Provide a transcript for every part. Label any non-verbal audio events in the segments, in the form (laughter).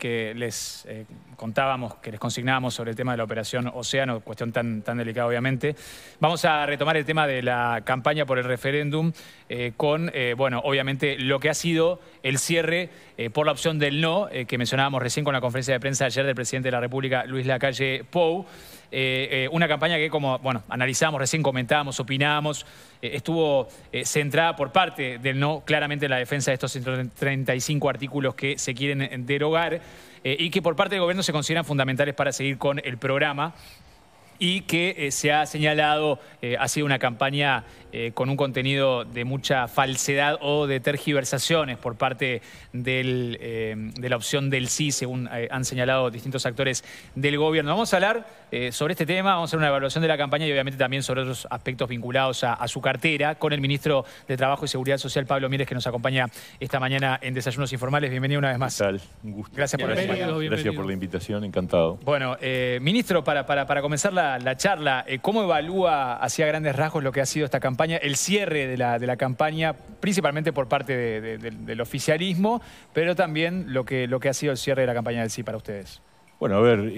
que les eh, contábamos, que les consignábamos sobre el tema de la operación Océano, cuestión tan, tan delicada obviamente. Vamos a retomar el tema de la campaña por el referéndum eh, con, eh, bueno, obviamente lo que ha sido el cierre eh, por la opción del no, que mencionábamos recién con la conferencia de prensa ayer del presidente de la República, Luis Lacalle Pou. una campaña que, como bueno, analizamos, recién comentábamos, opinábamos, estuvo centrada por parte del no, claramente la defensa de estos 135 artículos que se quieren derogar. Eh, y que por parte del gobierno se consideran fundamentales para seguir con el programa y que eh, se ha señalado eh, ha sido una campaña eh, con un contenido de mucha falsedad o de tergiversaciones por parte de la opción del sí, según han señalado distintos actores del gobierno. Vamos a hablar sobre este tema, vamos a hacer una evaluación de la campaña y obviamente también sobre otros aspectos vinculados a, su cartera con el ministro de Trabajo y Seguridad Social, Pablo Mieres, que nos acompaña esta mañana en Desayunos Informales. Bienvenido una vez más. Un gusto. Gracias por, Gracias por la invitación, encantado. Bueno, ministro, para, para comenzar la, la, charla, eh, ¿cómo evalúa hacia grandes rasgos lo que ha sido esta campaña, el cierre de la, campaña, principalmente por parte del, oficialismo, pero también lo que, lo que ha sido el cierre de la campaña del sí para ustedes? Bueno, a ver,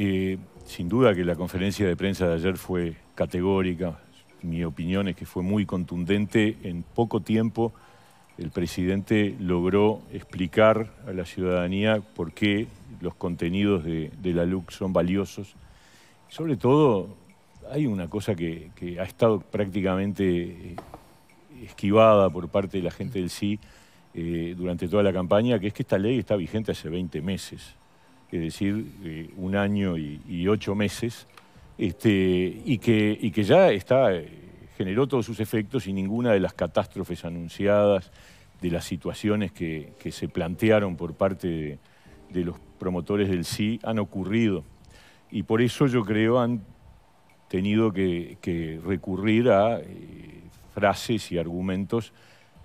sin duda que la conferencia de prensa de ayer fue categórica. Mi opinión es que fue muy contundente. En poco tiempo el presidente logró explicar a la ciudadanía por qué los contenidos de, de la LUC son valiosos. Sobre todo hay una cosa que, ha estado prácticamente eh, esquivada por parte de la gente del sí eh, durante toda la campaña, que es que esta ley está vigente hace 20 meses, es decir, eh, un año y, ocho meses, este, y, que, ya está, generó todos sus efectos y ninguna de las catástrofes anunciadas, de las situaciones que, se plantearon por parte de, los promotores del sí han ocurrido. Y por eso yo creo han tenido que, recurrir a eh, frases y argumentos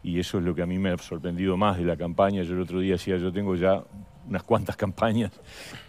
y eso es lo que a mí me ha sorprendido más de la campaña. Yo el otro día decía, yo tengo ya unas cuantas (laughs) campañas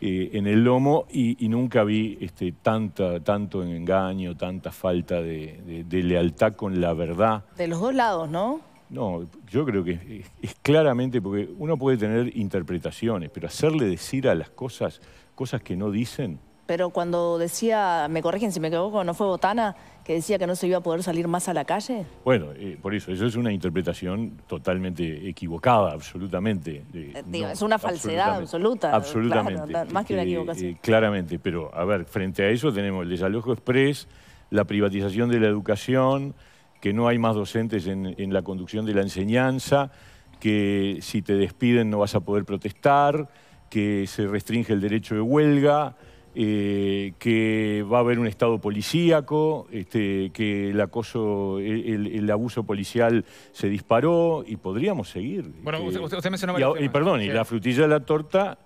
eh, en el lomo y, nunca vi este, tanta, tanto engaño, tanta falta de, lealtad con la verdad. De los dos lados, ¿no? No, yo creo que es, claramente, porque uno puede tener interpretaciones, pero hacerle decir a las cosas cosas que no dicen, pero cuando decía, me corrigen si me equivoco, no fue Botana, que decía que no se iba a poder salir más a la calle? Bueno, eh, por eso, eso es una interpretación totalmente equivocada, absolutamente. Eh, eh, es una falsedad absoluta. Absolutamente. más que una equivocación. claramente, pero a ver, frente a eso tenemos el desalojo express, la privatización de la educación, que no hay más docentes en la conducción de la enseñanza, que si te despiden no vas a poder protestar, que se restringe el derecho de huelga. Eh, que va a haber un estado policíaco, este, que el acoso, el, abuso policial se disparó y podríamos seguir. Bueno, este, usted, mencionó... Y, perdón, y la frutilla de la torta,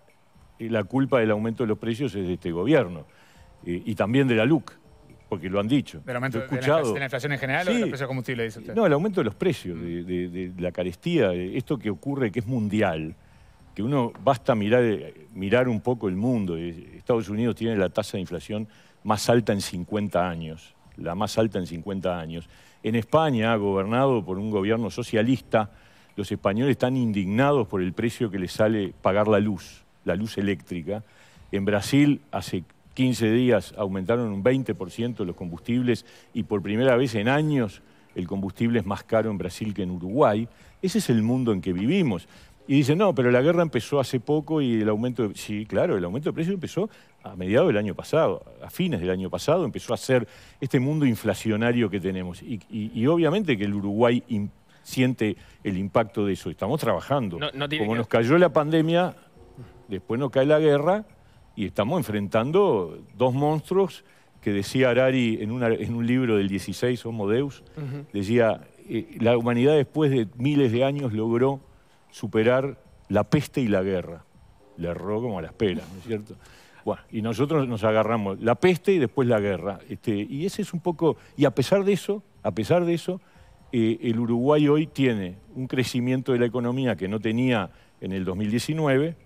la culpa del aumento de los precios es de este gobierno eh, y también de la LUC porque lo han dicho. ¿Del aumento De, la, inflación en general o de los de combustible, No, el aumento de los precios, de, mm. de la carestía, esto que ocurre que es mundial, que uno basta mirar, eh, mirar un poco el mundo. Eh, Estados Unidos tiene la tasa de inflación más alta en 50 años, la más alta en 50 años. En España, gobernado por un gobierno socialista, los españoles están indignados por el precio que les sale pagar la luz, la luz eléctrica. En Brasil, hace 15 días, aumentaron un 20% los combustibles y por primera vez en años el combustible es más caro en Brasil que en Uruguay. Ese es el mundo en que vivimos. Y dicen, no, pero la guerra empezó hace poco y el aumento de... Sí, claro, el aumento de precios empezó a mediados del año pasado, a fines del año pasado, empezó a ser este mundo inflacionario que tenemos. Y, obviamente que el Uruguay siente el impacto de eso. Estamos trabajando. Como nos cayó la pandemia, después nos cae la guerra y estamos enfrentando dos monstruos que decía Arari en, un libro del 16, Homo Deus, decía, eh, la humanidad después de miles de años logró superar la peste y la guerra. Le erró como a las peras, ¿no es cierto? y nosotros nos agarramos la peste y después la guerra. Este, y ese es un poco. Y a pesar de eso, a pesar de eso, eh, el Uruguay hoy tiene un crecimiento de la economía que no tenía en el 2019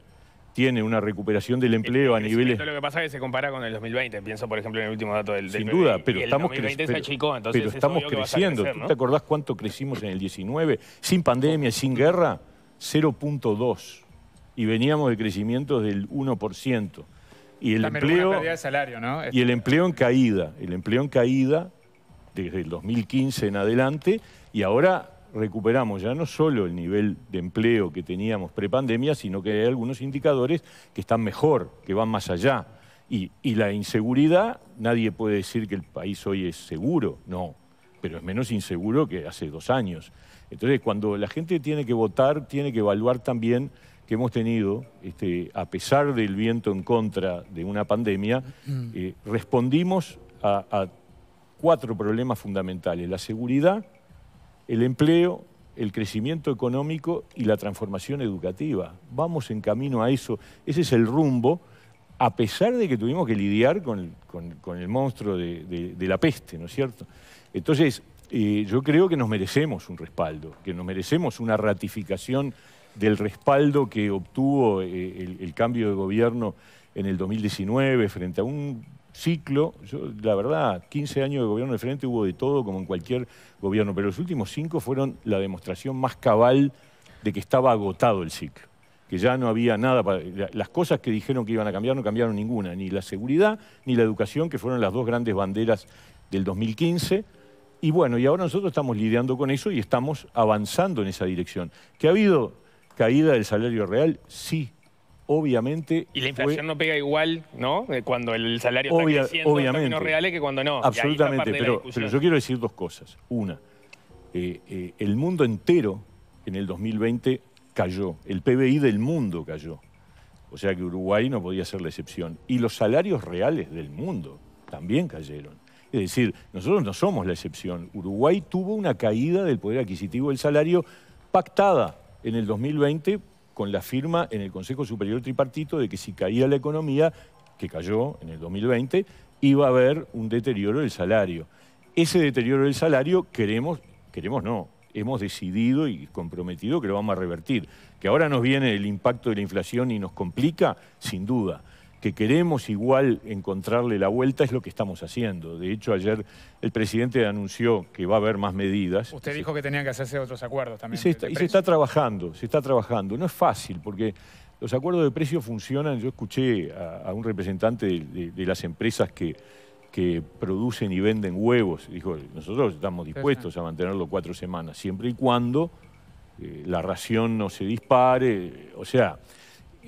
tiene una recuperación del empleo a niveles... Lo que pasa es que se compara con el 2020, pienso por ejemplo en el último dato del... Sin duda, pero estamos, creciendo. pero, estamos creciendo. te acordás cuánto crecimos en el 19? Sin pandemia, sin guerra. 0.2 y veníamos de crecimientos del 1%. Y el, empleo, y el empleo en caída, el empleo en caída desde el 2015 en adelante y ahora recuperamos ya no solo el nivel de empleo que teníamos pre prepandemia, sino que hay algunos indicadores que están mejor, que van más allá. Y, y la inseguridad, nadie puede decir que el país hoy es seguro, no, pero es menos inseguro que hace dos años. Entonces, cuando la gente tiene que votar, tiene que evaluar también que hemos tenido, este, a pesar del viento en contra de una pandemia, mm. eh, respondimos a, cuatro problemas fundamentales, la seguridad, el empleo, el crecimiento económico y la transformación educativa. Vamos en camino a eso, ese es el rumbo, a pesar de que tuvimos que lidiar con, el monstruo de, de la peste, ¿no es cierto? Entonces, yo creo que nos merecemos un respaldo, que nos merecemos una ratificación del respaldo que obtuvo eh, el, cambio de gobierno en el 2019 frente a un ciclo, la verdad, 15 años de gobierno de frente hubo de todo como en cualquier gobierno, pero los últimos cinco fueron la demostración más cabal de que estaba agotado el ciclo, que ya no había nada, las cosas que dijeron que iban a cambiar no cambiaron ninguna, ni la seguridad ni la educación, que fueron las dos grandes banderas del 2015 y bueno, y ahora nosotros estamos lidiando con eso y estamos avanzando en esa dirección. ¿Que ha habido caída del salario real? Sí, obviamente... Y la inflación no pega igual, ¿no? Eh, cuando el salario está creciendo obviamente, en reales que cuando no. Absolutamente, pero, yo quiero decir dos cosas. Una, eh, eh, el mundo entero en el 2020 cayó, el PBI del mundo cayó. O sea que Uruguay no podía ser la excepción. Y los salarios reales del mundo también cayeron. Es decir, nosotros no somos la excepción. Uruguay tuvo una caída del poder adquisitivo del salario pactada en el 2020 con la firma en el Consejo Superior Tripartito de que si caía la economía, que cayó en el 2020, iba a haber un deterioro del salario. Ese deterioro del salario queremos, queremos no, hemos decidido y comprometido que lo vamos a revertir. Que ahora nos viene el impacto de la inflación y nos complica, sin duda que queremos igual encontrarle la vuelta es lo que estamos haciendo. De hecho, ayer el presidente anunció que va a haber más medidas. Usted dijo que tenían que hacerse otros acuerdos también. Y se, está, trabajando, se está trabajando. No es fácil porque los acuerdos de precio funcionan. Yo escuché a, un representante de, las empresas que, producen y venden huevos. Dijo, nosotros estamos dispuestos a mantenerlo cuatro semanas, siempre y cuando eh, la ración no se dispare. O sea,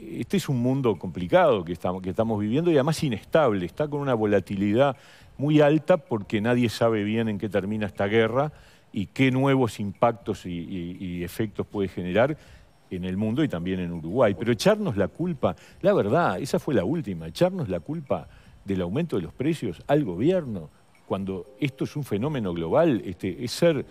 este es un mundo complicado que estamos, viviendo y además inestable, está con una volatilidad muy alta porque nadie sabe bien en qué termina esta guerra y qué nuevos impactos y, efectos puede generar en el mundo y también en Uruguay. Pero echarnos la culpa, la verdad, esa fue la última, echarnos la culpa del aumento de los precios al gobierno, cuando esto es un fenómeno global, este, es ser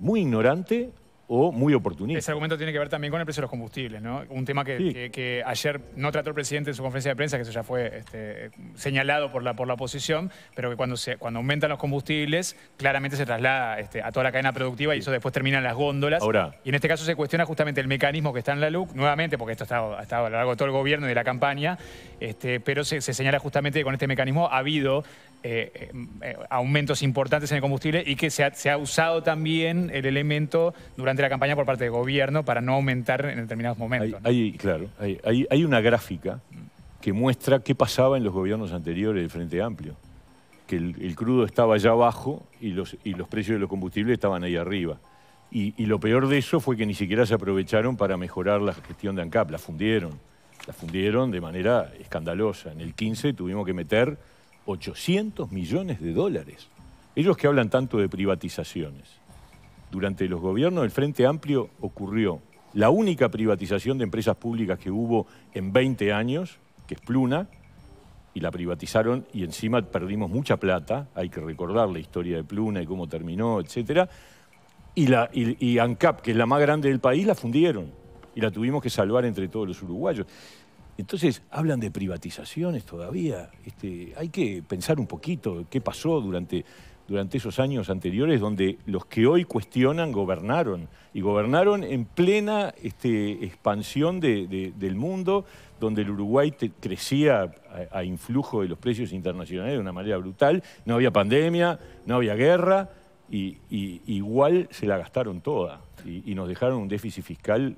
muy ignorante o muy oportunista. Ese argumento tiene que ver también con el precio de los combustibles, ¿no? Un tema que, ayer no trató el presidente en su conferencia de prensa, que eso ya fue este, señalado por la, por la oposición, pero que cuando, cuando aumentan los combustibles, claramente se traslada este, a toda la cadena productiva y eso después termina en las góndolas. y en este caso se cuestiona justamente el mecanismo que está en la LUC, nuevamente, porque esto ha estado, a lo largo de todo el gobierno y de la campaña, este, pero se, se señala justamente que con este mecanismo ha habido eh, eh, eh, aumentos importantes en el combustible y que se ha, usado también el elemento durante la campaña por parte del gobierno para no aumentar en determinados momentos. Hay, claro, hay, una gráfica que muestra qué pasaba en los gobiernos anteriores del Frente Amplio. Que el, crudo estaba allá abajo y los, precios de los combustibles estaban ahí arriba. Y, y, lo peor de eso fue que ni siquiera se aprovecharon para mejorar la gestión de ANCAP, la fundieron. La fundieron de manera escandalosa. En el 15 tuvimos que meter 800 millones de dólares. Ellos que hablan tanto de privatizaciones. Durante los gobiernos del Frente Amplio ocurrió la única privatización de empresas públicas que hubo en 20 años, que es Pluna, y la privatizaron y encima perdimos mucha plata, hay que recordar la historia de Pluna y cómo terminó, etc. Y, y ANCAP, que es la más grande del país, la fundieron y la tuvimos que salvar entre todos los uruguayos. Entonces, hablan de privatizaciones todavía. Este, hay que pensar un poquito qué pasó durante, durante esos años anteriores donde los que hoy cuestionan gobernaron. Y gobernaron en plena este, expansión del mundo, donde el Uruguay crecía a, influjo de los precios internacionales de una manera brutal. No había pandemia, no había guerra. Y, igual se la gastaron toda y, nos dejaron un déficit fiscal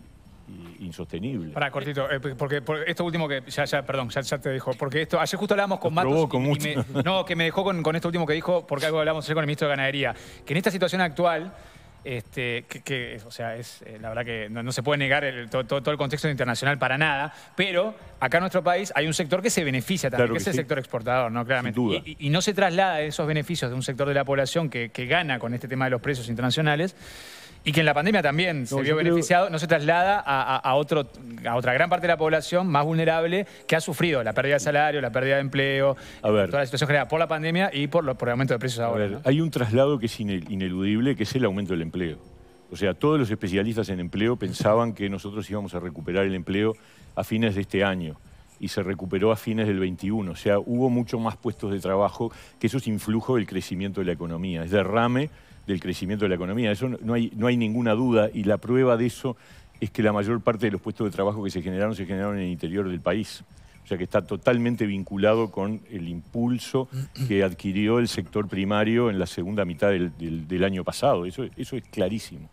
insostenible. Para, cortito, eh, porque, esto último que, ya, ya, perdón, ya, te dijo, porque esto, ayer justo hablamos con Matos. (laughs) no, que me dejó con, con, esto último que dijo, porque algo hablamos ayer con el ministro de Ganadería, que en esta situación actual... Este, que, o sea, es eh, la verdad que no, se puede negar todo, el contexto internacional para nada, pero acá en nuestro país hay un sector que se beneficia también, que, es el sector exportador, ¿no? Claramente. Y, no se traslada esos beneficios de un sector de la población que, que gana con este tema de los precios internacionales y que en la pandemia también se vio beneficiado, no se traslada a, otro, a otra gran parte de la población más vulnerable que ha sufrido la pérdida de salario, la pérdida de empleo, toda la situación generada por la pandemia y por, el aumento de precios ahora. Hay un traslado que es ineludible, que es el aumento del empleo. O sea, todos los especialistas en empleo pensaban que nosotros íbamos a recuperar el empleo a fines de este año y se recuperó a fines del 21. O sea, hubo mucho más puestos de trabajo, que eso es influjo del crecimiento de la economía, es derrame del crecimiento de la economía. Eso no hay, no hay ninguna duda y la prueba de eso es que la mayor parte de los puestos de trabajo que se generaron se generaron en el interior del país. O sea que está totalmente vinculado con el impulso que adquirió el sector primario en la segunda mitad del, año pasado. Eso, eso es clarísimo.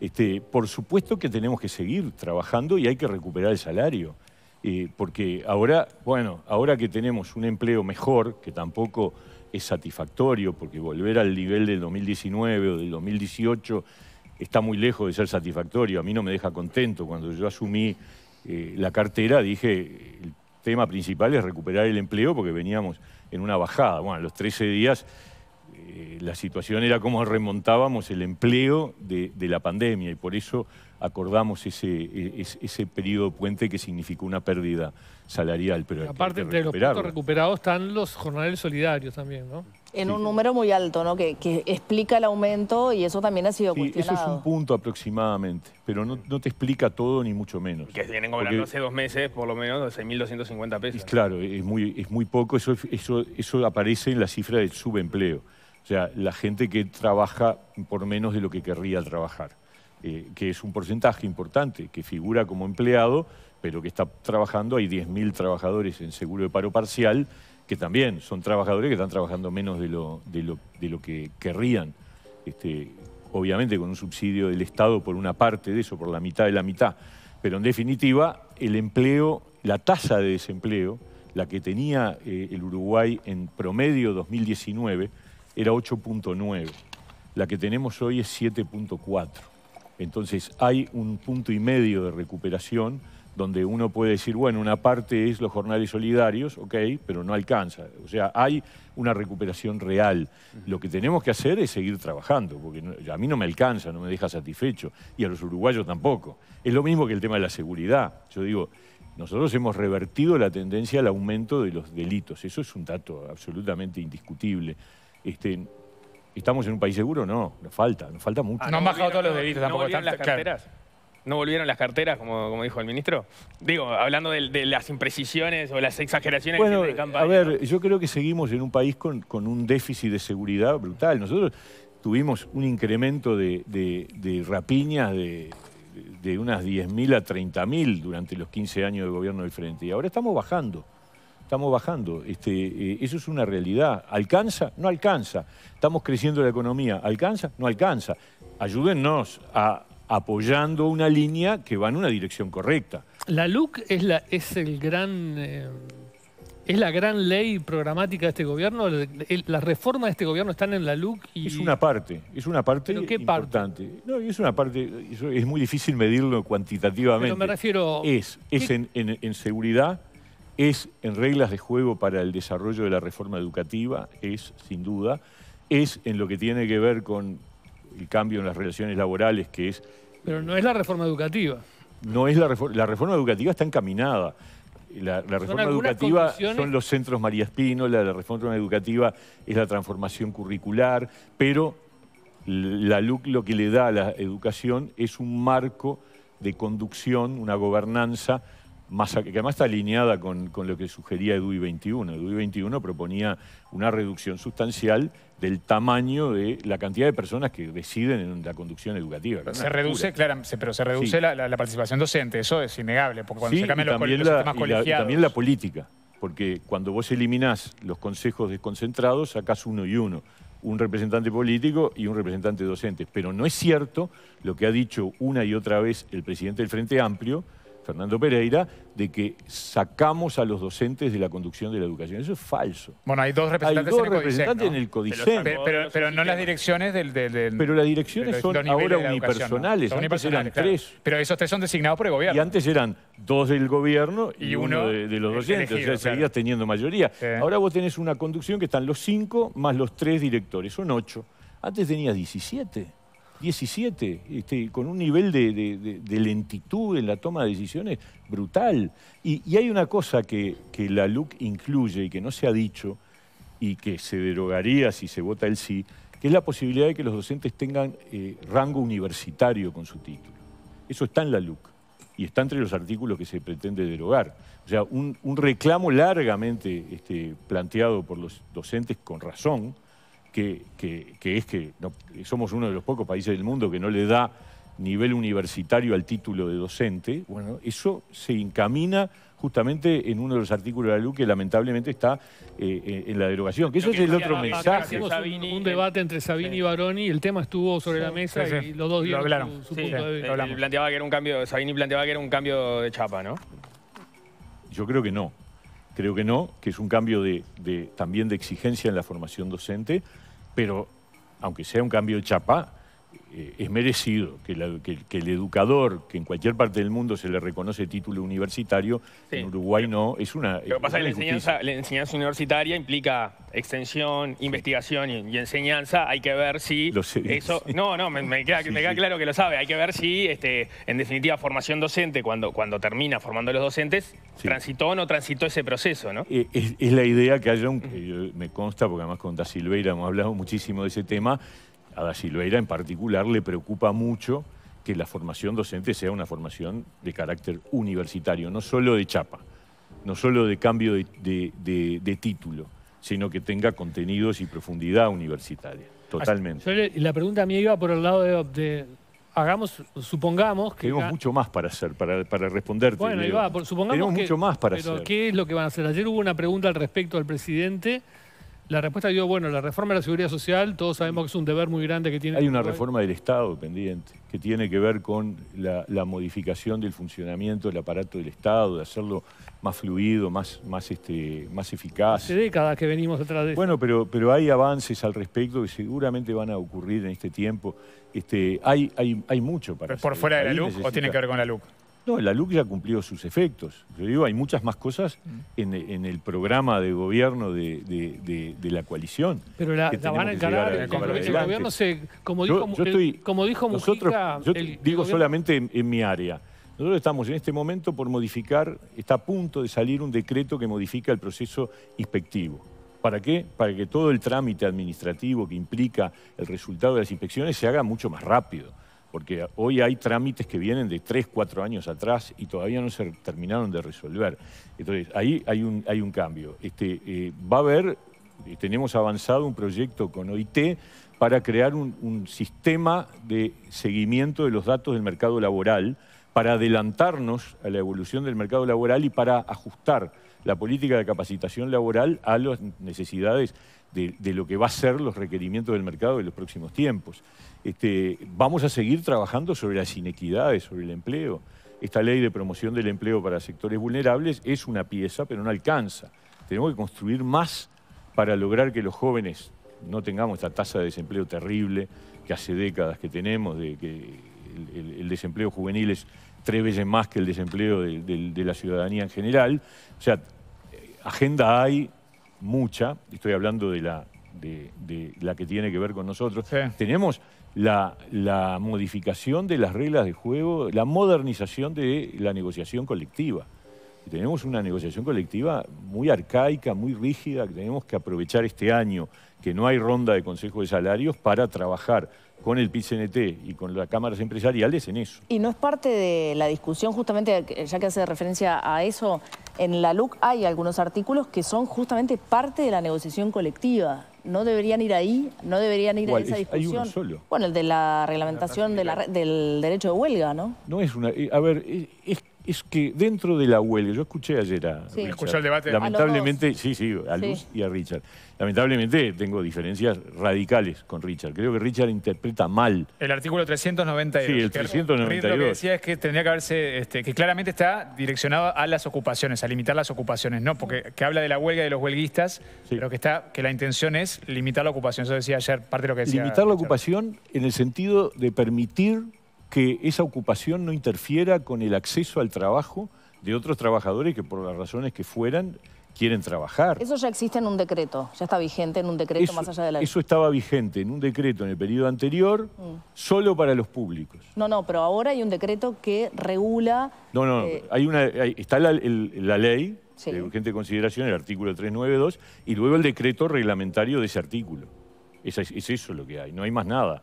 Este, por supuesto que tenemos que seguir trabajando y hay que recuperar el salario. Eh, porque ahora, bueno, ahora que tenemos un empleo mejor, que tampoco es satisfactorio, porque volver al nivel del 2019 o del 2018 está muy lejos de ser satisfactorio. A mí no me deja contento. Cuando yo asumí eh, la cartera dije, el tema principal es recuperar el empleo porque veníamos en una bajada. Bueno, a los 13 días eh, la situación era cómo remontábamos el empleo de la pandemia y por eso acordamos ese, e-, ese, periodo puente que significó una pérdida salarial. Pero Aparte, de los puntos recuperados están los jornales solidarios también, ¿no? En un número muy alto, ¿no? Que, explica el aumento y eso también ha sido sí, cuestionado. Eso es un punto aproximadamente, pero no, te explica todo ni mucho menos. Que vienen cobrando hace dos meses por lo menos 6.250 pesos. claro, es muy, es muy poco, eso, eso, eso aparece en la cifra del subempleo. O sea, la gente que trabaja por menos de lo que querría trabajar. Eh, que es un porcentaje importante, que figura como empleado, pero que está trabajando, hay 10.000 trabajadores en seguro de paro parcial, que también son trabajadores que están trabajando menos de lo, que querrían. Este, obviamente con un subsidio del Estado por una parte de eso, por la mitad de la mitad. Pero en definitiva, el empleo, la tasa de desempleo, la que tenía eh, el Uruguay en promedio 2019, era 8.9. La que tenemos hoy es 7.4. Entonces hay un punto y medio de recuperación donde uno puede decir, bueno, una parte es los jornales solidarios, ok, pero no alcanza. O sea, hay una recuperación real. Lo que tenemos que hacer es seguir trabajando, porque a mí no me alcanza, no me deja satisfecho, y a los uruguayos tampoco. Es lo mismo que el tema de la seguridad. Yo digo, nosotros hemos revertido la tendencia al aumento de los delitos, eso es un dato absolutamente indiscutible. Este, ¿Estamos en un país seguro? No, nos falta, nos falta mucho. Ah, no, han bajado todos los delitos tampoco. ¿No volvieron las carteras? ¿No volvieron las carteras, como, como dijo el ministro? Digo, hablando de, las imprecisiones o las exageraciones bueno, de campaña, A ver, yo creo que seguimos en un país con, un déficit de seguridad brutal. Nosotros tuvimos un incremento de, rapiñas de, de unas 10.000 a 30.000 durante los 15 años de gobierno del Frente. Y ahora estamos bajando estamos bajando. Este, eso es una realidad. ¿Alcanza? No alcanza. Estamos creciendo la economía. ¿Alcanza? No alcanza. Ayúdennos a apoyando una línea que va en una dirección correcta. La LUC es, la, es el gran... Eh, ¿Es la gran ley programática de este gobierno? ¿Las reformas de este gobierno están en la LUC? Y... Es una parte, es una parte qué importante. es una parte, es muy difícil medirlo cuantitativamente. me refiero... Es, es en seguridad, es en reglas de juego para el desarrollo de la reforma educativa, es sin duda, es en lo que tiene que ver con el cambio en las relaciones laborales, que es... Pero no es la reforma educativa. No es la reforma, la reforma educativa está encaminada. La, reforma educativa son los centros María Espino, la reforma educativa es la transformación curricular, pero la lo que le da a la educación es un marco de conducción, una gobernanza que además está alineada con, lo que sugería EDUI 21. EDUI 21 proponía una reducción sustancial del tamaño de la cantidad de personas que deciden en la conducción educativa. Se reduce, claro, pero se reduce la, participación docente, eso es innegable, porque cuando se cambian los, sistemas y también la política, porque cuando vos eliminás los consejos desconcentrados, sacás uno y uno un representante político y un representante docente. Pero no es cierto lo que ha dicho una y otra vez el presidente del Frente Amplio, Fernando Pereira, de que sacamos a los docentes de la conducción de la educación. Eso es falso. Bueno, hay dos representantes, en, el representantes en el Pero, no las direcciones del... del, pero las direcciones son ahora unipersonales. Son eran tres. Pero esos tres son designados por el gobierno. Y antes eran dos del gobierno y, uno, de, los docentes. o sea, seguías teniendo mayoría. Ahora vos tenés una conducción que están los cinco más los tres directores. Son ocho. Antes tenías 17. 17, este, con un nivel de, lentitud en la toma de decisiones brutal. Y, hay una cosa que, la LUC incluye y que no se ha dicho y que se derogaría si se vota el sí, que es la posibilidad de que los docentes tengan eh, rango universitario con su título. Eso está en la LUC y está entre los artículos que se pretende derogar. O sea, un, reclamo largamente este, planteado por los docentes con razón, que, que, es que somos uno de los pocos países del mundo que no le da nivel universitario al título de docente, bueno, eso se encamina justamente en uno de los artículos de la luz que lamentablemente está eh, eh, en la derogación, que eso es el otro mensaje. Hicimos un, debate entre Sabini y Baroni, el tema estuvo sobre la mesa y los dos dieron Su, punto de vista. Planteaba que era un cambio, Sabini planteaba que era un cambio de chapa, ¿no? Yo creo que no creo que no, que es un cambio de, también de exigencia en la formación docente, pero aunque sea un cambio de chapa, eh, es merecido que, el educador, que en cualquier parte del mundo se le reconoce título universitario, en Uruguay no, es una... Lo que pasa es que la enseñanza, universitaria implica extensión, investigación y, enseñanza, hay que ver si... eso (laughs) No, no, me, queda, claro que lo sabe, hay que ver si, este, en definitiva, formación docente, cuando, cuando termina formando los docentes, transitó o no transitó ese proceso, ¿no? Eh, es, la idea que hay, un... me consta, porque además con Da Silveira hemos hablado muchísimo de ese tema, a Da Silveira en particular le preocupa mucho que la formación docente sea una formación de carácter universitario, no solo de chapa, no solo de cambio de, título, sino que tenga contenidos y profundidad universitaria. Totalmente. la pregunta mía iba por el lado de, hagamos, supongamos que... Tenemos mucho más para hacer, para, para responderte. Bueno, ahí va, supongamos Tenemos mucho más para pero ¿Qué es lo que van a hacer? Ayer hubo una pregunta al respecto al presidente la respuesta yo, bueno, la reforma de la seguridad social, todos sabemos que es un deber muy grande que tiene... Hay este una reforma del Estado pendiente, que tiene que ver con la, modificación del funcionamiento del aparato del Estado, de hacerlo más fluido, más, más, este, más eficaz. Hace décadas que venimos atrás de Bueno, pero, pero hay avances al respecto que seguramente van a ocurrir en este tiempo. Este, hay, hay, hay mucho para... ¿Por fuera de la luz o tiene que ver con la LUC? No, la LUC ya cumplido sus efectos. Yo digo, hay muchas más cosas mm. en, el programa de gobierno de, la coalición. Pero la, van a encarar, el gobierno se, como dijo, Yo digo solamente en mi área. Nosotros estamos en este momento por modificar, está a punto de salir un decreto que modifica el proceso inspectivo. ¿Para qué? Para que todo el trámite administrativo que implica el resultado de las inspecciones se haga mucho más rápido porque hoy hay trámites que vienen de 3, 4 años atrás y todavía no se terminaron de resolver. Entonces, ahí hay un, cambio. Este, eh, va a haber, eh, tenemos avanzado un proyecto con OIT para crear un, un sistema de seguimiento de los datos del mercado laboral, para adelantarnos a la evolución del mercado laboral y para ajustar la política de capacitación laboral a las necesidades de, lo que va a ser los requerimientos del mercado en los próximos tiempos. Este, vamos a seguir trabajando sobre las inequidades, sobre el empleo. Esta ley de promoción del empleo para sectores vulnerables es una pieza, pero no alcanza. Tenemos que construir más para lograr que los jóvenes no tengamos esta tasa de desempleo terrible que hace décadas que tenemos, de que el, desempleo juvenil es tres veces más que el desempleo de, de la ciudadanía en general. O sea, eh, agenda hay, mucha, estoy hablando de la, de, la que tiene que ver con nosotros, tenemos la modificación de las reglas de juego, la modernización de la negociación colectiva tenemos una negociación colectiva muy arcaica, muy rígida, que tenemos que aprovechar este año, que no hay ronda de Consejo de Salarios, para trabajar con el PCNT y con las cámaras empresariales en eso. Y no es parte de la discusión, justamente, ya que hace referencia a eso, en la LUC hay algunos artículos que son justamente parte de la negociación colectiva. ¿No deberían ir ahí? ¿No deberían ir a esa discusión? Hay uno solo. Bueno, el de la reglamentación del derecho de huelga, ¿no? No es una... Eh, a ver, eh, es es que dentro de la huelga, yo escuché ayer a sí. el debate. Lamentablemente, sí, sí, a Luz y a Richard. Lamentablemente tengo diferencias radicales con Richard. Creo que Richard interpreta mal. El artículo 392. Sí, el 392. lo que decía es que tendría que haberse, este, que claramente está direccionado a las ocupaciones, a limitar las ocupaciones, ¿no? Porque que habla de la huelga y de los huelguistas, pero que está, que la intención es limitar la ocupación. Eso decía ayer, parte de lo que decía. Limitar la ocupación en el sentido de permitir que esa ocupación no interfiera con el acceso al trabajo de otros trabajadores que por las razones que fueran quieren trabajar. Eso ya existe en un decreto, ya está vigente en un decreto más allá de la... Eso estaba vigente en un decreto en el periodo anterior, mm. solo para los públicos. No, no, pero ahora hay un decreto que regula... No, no, eh, hay una, está la, ley de urgente consideración, el artículo 392, y luego el decreto reglamentario de ese artículo. es eso lo que hay, no hay más nada.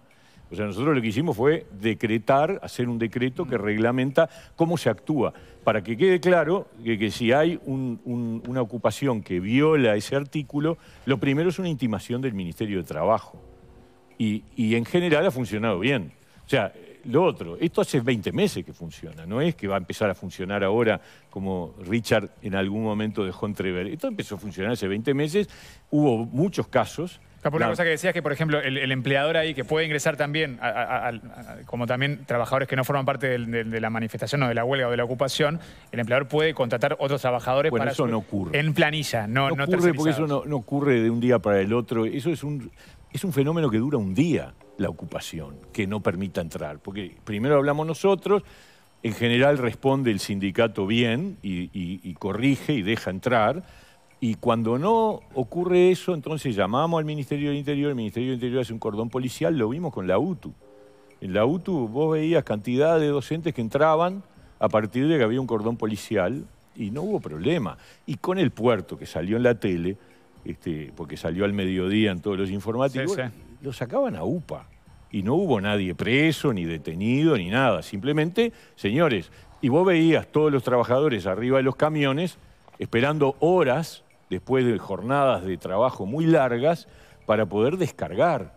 O sea, nosotros lo que hicimos fue decretar, hacer un decreto que reglamenta cómo se actúa, para que quede claro que, si hay una ocupación que viola ese artículo, lo primero es una intimación del Ministerio de Trabajo. Y, y en general ha funcionado bien. O sea, lo otro, esto hace 20 meses que funciona, no es que va a empezar a funcionar ahora como Richard en algún momento dejó entrever. Esto empezó a funcionar hace 20 meses, hubo muchos casos, una cosa que decías que, por ejemplo, el, empleador ahí que puede ingresar también, como también trabajadores que no forman parte de, la manifestación o de la huelga o de la ocupación, el empleador puede contratar otros trabajadores bueno, eso no ocurre. en planilla, no ocurre porque eso no, ocurre de un día para el otro. Eso es un, es un fenómeno que dura un día, la ocupación, que no permita entrar. Porque primero hablamos nosotros, en general responde el sindicato bien y corrige y deja entrar y cuando no ocurre eso, entonces llamamos al Ministerio del Interior, el Ministerio del Interior hace un cordón policial, lo vimos con la UTU. En la UTU vos veías cantidad de docentes que entraban a partir de que había un cordón policial y no hubo problema. Y con el puerto que salió en la tele, este, porque salió al mediodía en todos los informativos, lo sacaban a UPA. Y no hubo nadie preso, ni detenido, ni nada. Simplemente, señores, y vos veías todos los trabajadores arriba de los camiones esperando horas después de jornadas de trabajo muy largas, para poder descargar.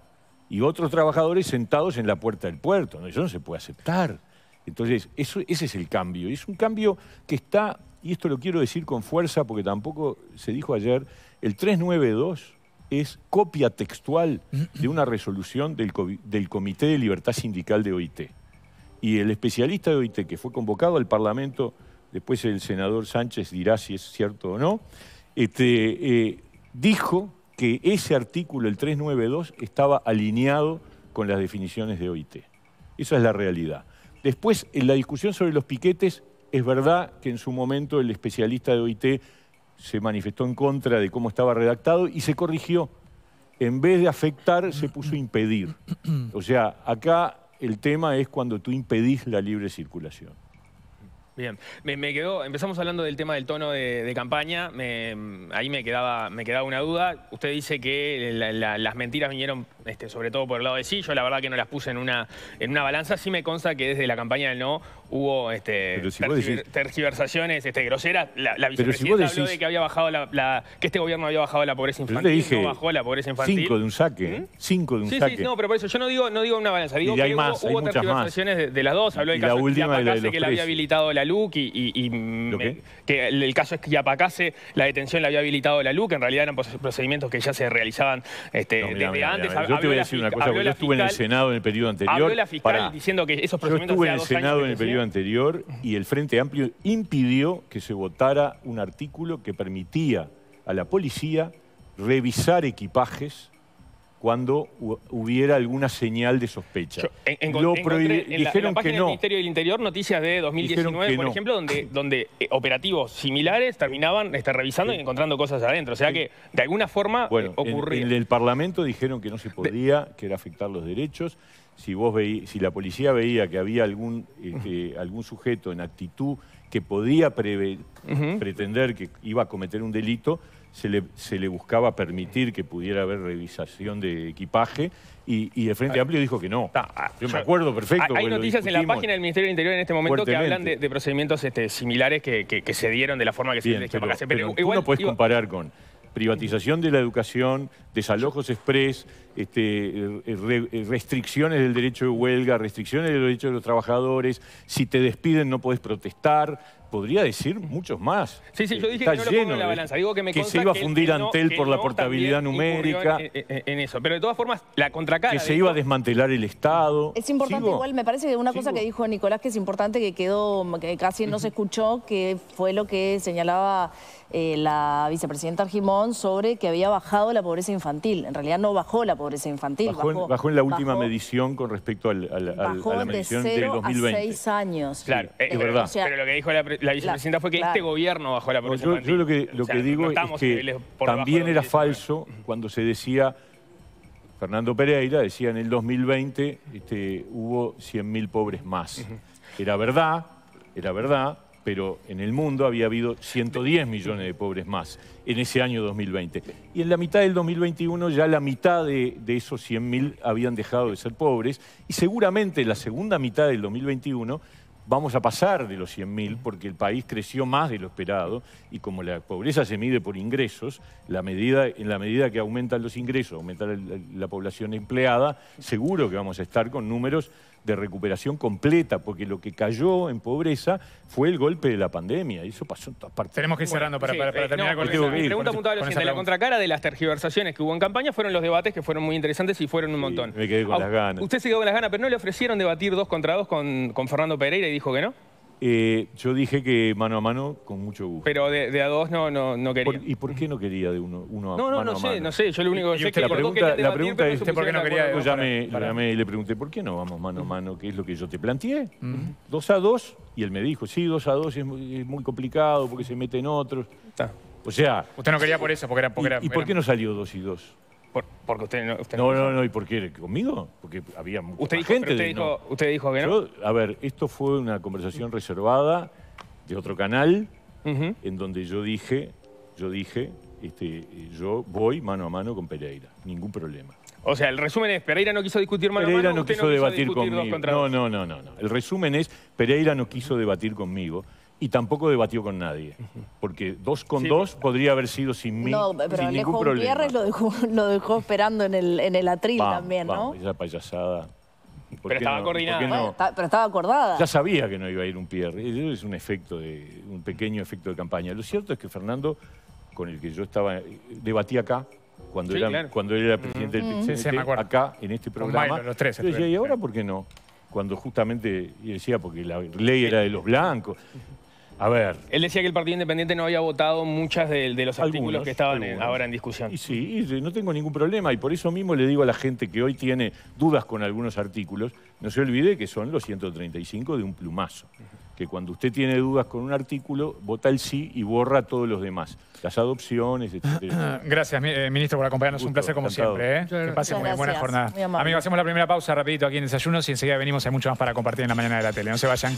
Y otros trabajadores sentados en la puerta del puerto. Eso no se puede aceptar. Entonces, eso, ese es el cambio. Y es un cambio que está, y esto lo quiero decir con fuerza porque tampoco se dijo ayer, el 392 es copia textual de una resolución del Comité de Libertad Sindical de OIT. Y el especialista de OIT que fue convocado al Parlamento, después el senador Sánchez dirá si es cierto o no, este, eh, dijo que ese artículo, el 392, estaba alineado con las definiciones de OIT. Esa es la realidad. Después, en la discusión sobre los piquetes, es verdad que en su momento el especialista de OIT se manifestó en contra de cómo estaba redactado y se corrigió. En vez de afectar, se puso impedir. O sea, acá el tema es cuando tú impedís la libre circulación. Bien, me, quedó, empezamos hablando del tema del tono de, campaña, ahí me quedaba, me quedaba una duda. Usted dice que las mentiras vinieron este, sobre todo por el lado de sí. Yo la verdad que no las puse en una, en una balanza. Sí me consta que desde la campaña del no hubo este, tergiversaciones este, groseras. La, la vicepresidenta habló de que había bajado la, que este gobierno había bajado la pobreza infantil. no bajó la pobreza infantil. Cinco de un saque. ¿Mm? Cinco de un saque. Sí, no, pero por eso yo no digo, no digo una balanza. Digo que más, hubo, hay hubo tergiversaciones más. De, las dos. Habló del caso de, que la que la había habilitado la LUC y, que el, caso es que Yapacase la detención la había habilitado la LUC. En realidad eran procedimientos que ya se realizaban este, desde antes te voy a decir una cosa, porque yo estuve en el Senado en el periodo anterior. Habló la fiscal diciendo que esos procedimientos... Yo estuve en el Senado en el periodo anterior y el Frente Amplio impidió que se votara un artículo que permitía a la policía revisar equipajes cuando hubiera alguna señal de sospecha. en, Lo la, página del Ministerio del Interior noticias de 2019, por ejemplo, donde, donde eh, operativos similares terminaban este, revisando y encontrando cosas adentro. O sea que, de alguna forma, eh, bueno, ocurría. En, el Parlamento dijeron que no se podía, que era afectar los derechos. Si, vos veí, si la policía veía que había algún, este, algún sujeto en actitud que podía pretender que iba a cometer un delito, se le, se le buscaba permitir que pudiera haber revisación de equipaje y, y, el Frente ah. Amplio dijo que no. Ah, yo me acuerdo perfecto. Hay noticias en la página del Ministerio del Interior en este momento que hablan de, procedimientos este, similares que, se dieron de la forma que se pero, pero, igual, no puedes comparar con privatización de la educación, desalojos express, este, eh, eh, restricciones del derecho de huelga, restricciones del derecho de los trabajadores, si te despiden no puedes protestar, podría decir muchos más. Sí, sí, yo eh, dije que no lo pongo la balanza. que se iba a fundir Antel por la portabilidad numérica. Eh, eh, en, eso. Pero de todas formas, la contracara... Que se iba a desmantelar el Estado. Es importante igual, me parece que una cosa que dijo Nicolás que es importante, que quedó, que casi no se escuchó, que fue lo que señalaba... Eh, la vicepresidenta Jimón sobre que había bajado la pobreza infantil. En realidad no bajó la pobreza infantil. Bajó, bajó, en, la última medición con respecto al, al, al, a la medición de cero del 2020. A seis años. Claro, eh, eh, es verdad. pero lo que dijo la, vicepresidenta fue que este gobierno bajó la pobreza yo, infantil. Yo lo que, digo es que también era falso cuando se decía... Fernando Pereira decía en el 2020 este, hubo 100.000 pobres más. Era verdad, era verdad, pero en el mundo había habido 110 millones de pobres más en ese año 2020. Y en la mitad del 2021 ya la mitad de, esos 100.000 habían dejado de ser pobres y seguramente en la segunda mitad del 2021 vamos a pasar de los 100.000 porque el país creció más de lo esperado y como la pobreza se mide por ingresos, la medida, en la medida que aumentan los ingresos, aumenta la población empleada, seguro que vamos a estar con números de recuperación completa, porque lo que cayó en pobreza fue el golpe de la pandemia, y eso pasó en todas partes. Tenemos que ir cerrando para, terminar con, el mi pregunta puntual. la contracara de las tergiversaciones que hubo en campaña fueron los debates que fueron muy interesantes y fueron un montón. me quedé con las ganas. Usted se quedó con las ganas, pero no le ofrecieron debatir dos contra dos con, con Fernando Pereira y dijo que no. Eh, yo dije que mano a mano con mucho gusto. Pero de, a dos no, no, no quería. ¿Y por qué no quería de uno, uno a, mano no a mano? No, no sé, no sé. Yo lo único que sé es que la pregunta, la pregunta es, ¿por qué no quería? Yo llamé, para... y le pregunté, ¿por qué no vamos mano a mano? ¿Qué es lo que yo te planteé? Dos a dos, y él me dijo, sí, dos a dos es muy, complicado porque se meten otros. O sea... Usted no quería por eso, porque era... Porque ¿Y, ¿y por qué no salió dos y dos? porque usted no... no, no, no, ¿y por qué? ¿Conmigo? Porque había mucha gente. Usted, dijo, que no. a ver, esto fue una conversación reservada de otro canal en donde yo dije, yo dije, este, yo voy mano a mano con Pereira, ningún problema. O sea, el resumen es, Pereira no quiso discutir mano a mano, no, quiso debatir conmigo. no, no, no, no. El resumen es, Pereira no quiso debatir conmigo. Y tampoco debatió con nadie, porque dos con dos podría haber sido sin mil. no, pero sin ningún (laughs) lo dejó, esperando en el, en el atril también, ¿no? esa payasada. Pero estaba coordinada. pero estaba acordada. Ya sabía que no iba a ir un Pierre. Es un efecto, de, un pequeño efecto de campaña. Lo cierto es que Fernando, con el que yo estaba, debatí acá, cuando, cuando él era presidente del me acá, en este programa. ¿y ahora por qué no? Cuando justamente, y decía, porque la ley era de los blancos. A ver. Él decía que el Partido Independiente no había votado muchas de, los artículos que estaban ahora en discusión. Y sí, no tengo ningún problema. Y por eso mismo le digo a la gente que hoy tiene dudas con algunos artículos, no se olvide que son los 135 de un plumazo. Que cuando usted tiene dudas con un artículo, vota el sí y borra todos los demás. Las adopciones, (clears throat) etc. Gracias, eh, ministro, por acompañarnos. un placer como siempre. ¿eh? Que muy buena jornada. Amigos, hacemos la primera pausa rapidito aquí en Desayunos y enseguida venimos. Hay mucho más para compartir en la mañana de la tele. No se vayan.